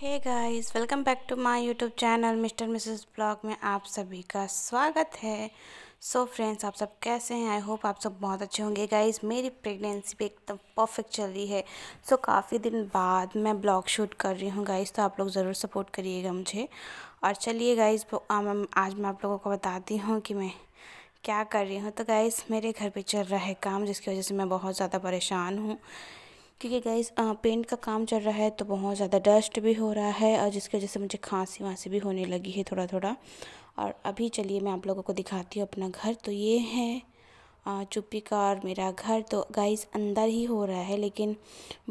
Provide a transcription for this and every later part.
hey guys welcome back to my YouTube channel mister missus blog में आप सभी का स्वागत है सो so फ्रेंड्स आप सब कैसे हैं आई होप आप सब बहुत अच्छे होंगे गाइस मेरी प्रेगनेंसी भी एकदम परफेक्ट चल रही है सो so, काफ़ी दिन बाद मैं ब्लॉग शूट कर रही हूँ गाइस तो आप लोग ज़रूर सपोर्ट करिएगा मुझे और चलिए गाइज़ आज मैं आप लोगों को बताती हूँ कि मैं क्या कर रही हूँ तो गाइज़ मेरे घर पर चल रहा है काम जिसकी वजह से मैं बहुत ज़्यादा परेशान हूँ क्योंकि गैस पेंट का काम चल रहा है तो बहुत ज़्यादा डस्ट भी हो रहा है और जिसकी वजह से मुझे खांसी वांसी भी होने लगी है थोड़ा थोड़ा और अभी चलिए मैं आप लोगों को दिखाती हूँ अपना घर तो ये है चुप्पी का और मेरा घर तो गाइस अंदर ही हो रहा है लेकिन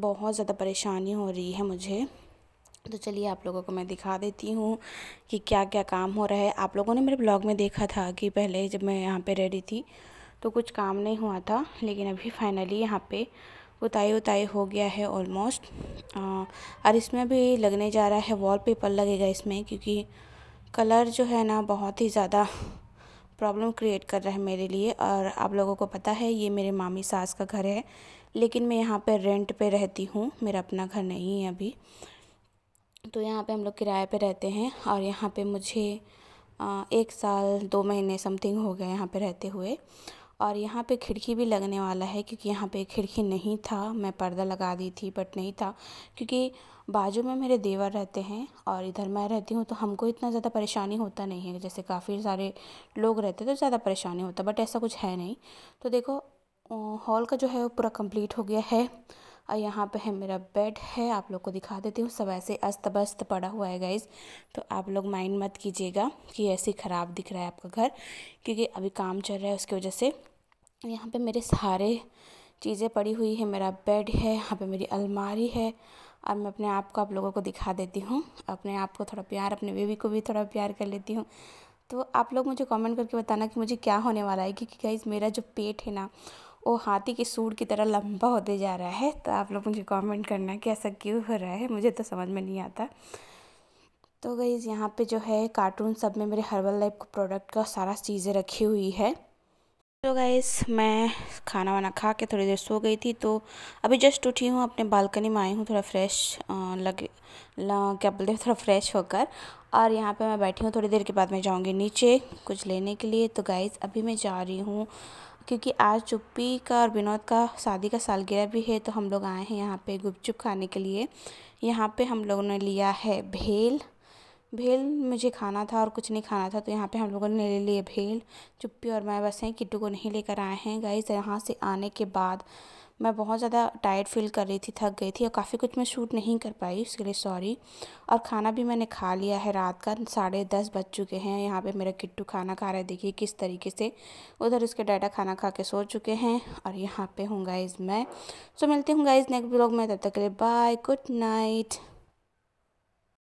बहुत ज़्यादा परेशानी हो रही है मुझे तो चलिए आप लोगों को मैं दिखा देती हूँ कि क्या क्या काम हो रहा है आप लोगों ने मेरे ब्लॉग में देखा था कि पहले जब मैं यहाँ पे रेडी थी तो कुछ काम नहीं हुआ था लेकिन अभी फाइनली यहाँ पे उताई उताई हो गया है ऑलमोस्ट और इसमें भी लगने जा रहा है वॉलपेपर लगेगा इसमें क्योंकि कलर जो है ना बहुत ही ज़्यादा प्रॉब्लम क्रिएट कर रहा है मेरे लिए और आप लोगों को पता है ये मेरे मामी सास का घर है लेकिन मैं यहाँ पर रेंट पे रहती हूँ मेरा अपना घर नहीं है अभी तो यहाँ पे हम लोग किराए पे रहते हैं और यहाँ पे मुझे एक साल दो महीने समथिंग हो गए यहाँ पे रहते हुए और यहाँ पे खिड़की भी लगने वाला है क्योंकि यहाँ पे खिड़की नहीं था मैं पर्दा लगा दी थी बट नहीं था क्योंकि बाजू में मेरे देवर रहते हैं और इधर मैं रहती हूँ तो हमको इतना ज़्यादा परेशानी होता नहीं है जैसे काफ़ी सारे लोग रहते तो ज़्यादा परेशानी होता बट ऐसा कुछ है नहीं तो देखो हॉल का जो है वो पूरा कंप्लीट हो गया है और यहाँ पे है मेरा बेड है आप लोग को दिखा देती हूँ सब ऐसे अस्त व्यस्त पड़ा हुआ है गाइज तो आप लोग माइंड मत कीजिएगा कि ऐसे ख़राब दिख रहा है आपका घर क्योंकि अभी काम चल रहा है उसकी वजह से यहाँ पे मेरे सारे चीज़ें पड़ी हुई है मेरा बेड है यहाँ पे मेरी अलमारी है अब मैं अपने आप को आप लोगों को दिखा देती हूँ अपने आप को थोड़ा प्यार अपने बेबी को भी थोड़ा प्यार कर लेती हूँ तो आप लोग मुझे कमेंट करके बताना कि मुझे क्या होने वाला है क्योंकि गाइज मेरा जो पेट है ना वो हाथी के सूट की तरह लंबा होते जा रहा है तो आप लोग मुझे कमेंट करना कि ऐसा क्यों हो रहा है मुझे तो समझ में नहीं आता तो गई यहाँ पे जो है कार्टून सब में मेरे हर्बल लाइफ प्रोडक्ट का सारा चीज़ें रखी हुई है तो गैस मैं खाना वाना खा के थोड़ी देर सो गई थी तो अभी जस्ट उठी हूँ अपने बालकनी में आई हूँ थोड़ा फ्रेश लगे क्या बोलते हैं थोड़ा फ्रेश होकर और यहाँ पे मैं बैठी हूँ थोड़ी देर के बाद मैं जाऊँगी नीचे कुछ लेने के लिए तो गाइज़ अभी मैं जा रही हूँ क्योंकि आज चुप्पी का और विनोद का शादी का सालगिरह भी है तो हम लोग आए हैं यहाँ पे गुपचुप खाने के लिए यहाँ पे हम लोगों ने लिया है भेल भेल मुझे खाना था और कुछ नहीं खाना था तो यहाँ पे हम लोगों ने ले लिए भेल चुप्पी और मैं बस हैं किट्टू को नहीं लेकर आए हैं गाइस यहाँ से आने के बाद मैं बहुत ज़्यादा टायर्ड फील कर रही थी थक गई थी और काफ़ी कुछ मैं शूट नहीं कर पाई उसके लिए सॉरी और खाना भी मैंने खा लिया है रात का साढ़े दस बज चुके हैं यहाँ पे मेरा किट्टू खाना खा रहा है देखिए किस तरीके से उधर उसके डाटा खाना खा के सो चुके हैं और यहाँ पे हूँ गाइज मैं सो मिलती हूँ गाइज नेक्स्ट ब्लॉग में तब तक के लिए बाय गुड नाइट